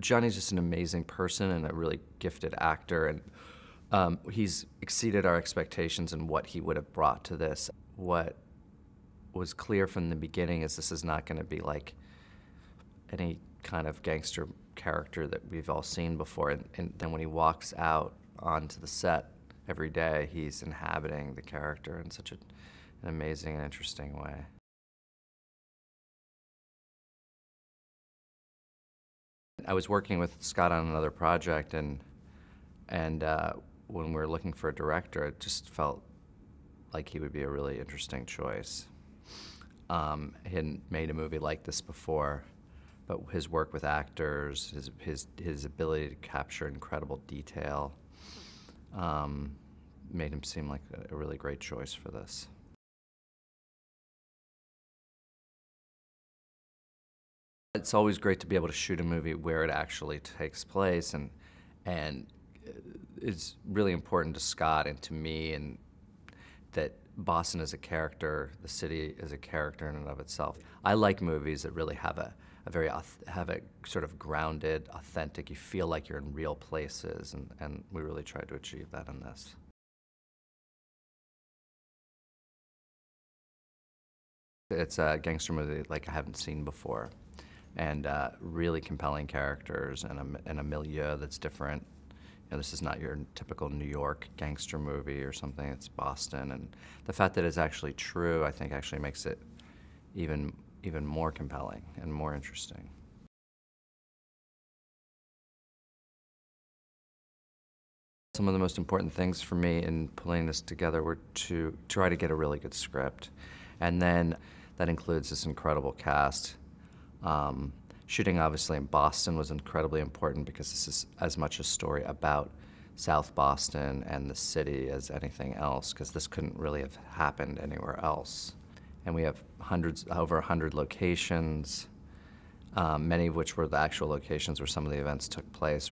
Johnny's just an amazing person and a really gifted actor, and um, he's exceeded our expectations in what he would have brought to this. What was clear from the beginning is this is not going to be like any kind of gangster character that we've all seen before. And, and then when he walks out onto the set every day, he's inhabiting the character in such a, an amazing and interesting way. I was working with Scott on another project, and and uh, when we were looking for a director, it just felt like he would be a really interesting choice. Um, he hadn't made a movie like this before, but his work with actors, his his his ability to capture incredible detail, um, made him seem like a, a really great choice for this. It's always great to be able to shoot a movie where it actually takes place, and and uh, it's really important to Scott and to me, and that Boston is a character, the city is a character in and of itself. I like movies that really have a, a very have a sort of grounded, authentic. You feel like you're in real places, and and we really tried to achieve that in this. It's a gangster movie like I haven't seen before and uh, really compelling characters and a, and a milieu that's different. You know, this is not your typical New York gangster movie or something. It's Boston, and the fact that it's actually true, I think, actually makes it even even more compelling and more interesting. Some of the most important things for me in pulling this together were to try to get a really good script. And then that includes this incredible cast. Um, shooting, obviously, in Boston was incredibly important because this is as much a story about South Boston and the city as anything else, because this couldn't really have happened anywhere else. And we have hundreds, over 100 locations, um, many of which were the actual locations where some of the events took place.